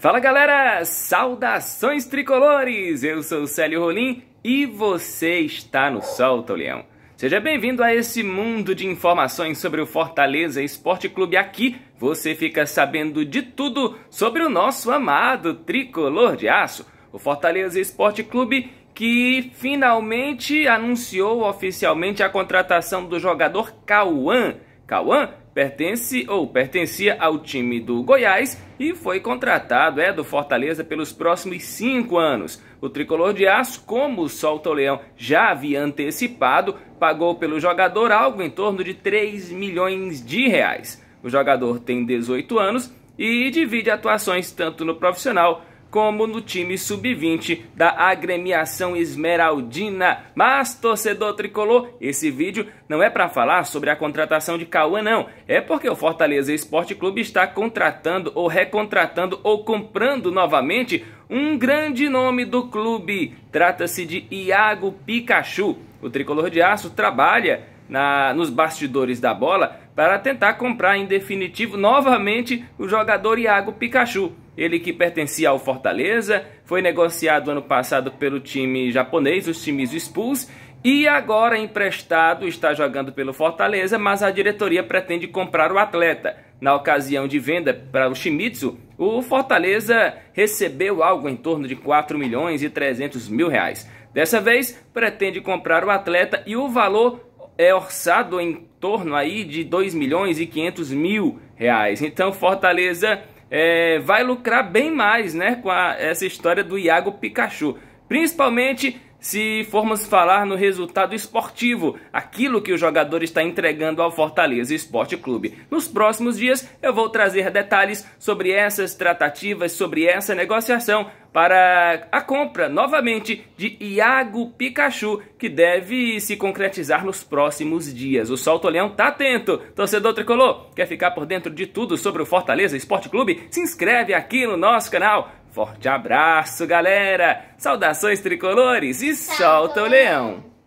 Fala galera, saudações tricolores! Eu sou Célio Rolim e você está no Solta o Leão. Seja bem-vindo a esse mundo de informações sobre o Fortaleza Esporte Clube. Aqui você fica sabendo de tudo sobre o nosso amado tricolor de aço, o Fortaleza Esporte Clube que finalmente anunciou oficialmente a contratação do jogador Cauã. Cauã pertence ou pertencia ao time do Goiás e foi contratado é do Fortaleza pelos próximos cinco anos. O tricolor de aço, como o Solto Leão já havia antecipado, pagou pelo jogador algo em torno de 3 milhões de reais. O jogador tem 18 anos e divide atuações tanto no profissional como no time sub-20 da agremiação esmeraldina. Mas, torcedor tricolor, esse vídeo não é para falar sobre a contratação de Cauã, não. É porque o Fortaleza Esporte Clube está contratando ou recontratando ou comprando novamente um grande nome do clube. Trata-se de Iago Pikachu. O tricolor de aço trabalha na, nos bastidores da bola para tentar comprar em definitivo novamente o jogador Iago Pikachu. Ele que pertencia ao Fortaleza, foi negociado ano passado pelo time japonês, os times Spurs, e agora emprestado, está jogando pelo Fortaleza, mas a diretoria pretende comprar o atleta. Na ocasião de venda para o Shimizu, o Fortaleza recebeu algo em torno de 4 milhões e 300 mil reais. Dessa vez, pretende comprar o atleta e o valor é orçado em torno aí de 2 milhões e 500 mil reais. Então, Fortaleza é, vai lucrar bem mais né, com a, essa história do Iago Pikachu. Principalmente se formos falar no resultado esportivo, aquilo que o jogador está entregando ao Fortaleza Esporte Clube. Nos próximos dias eu vou trazer detalhes sobre essas tratativas, sobre essa negociação para a compra novamente de Iago Pikachu, que deve se concretizar nos próximos dias. O Salto Leão tá atento. Torcedor tricolor, quer ficar por dentro de tudo sobre o Fortaleza Esporte Clube? Se inscreve aqui no nosso canal. Forte abraço, galera! Saudações tricolores e solta o leão.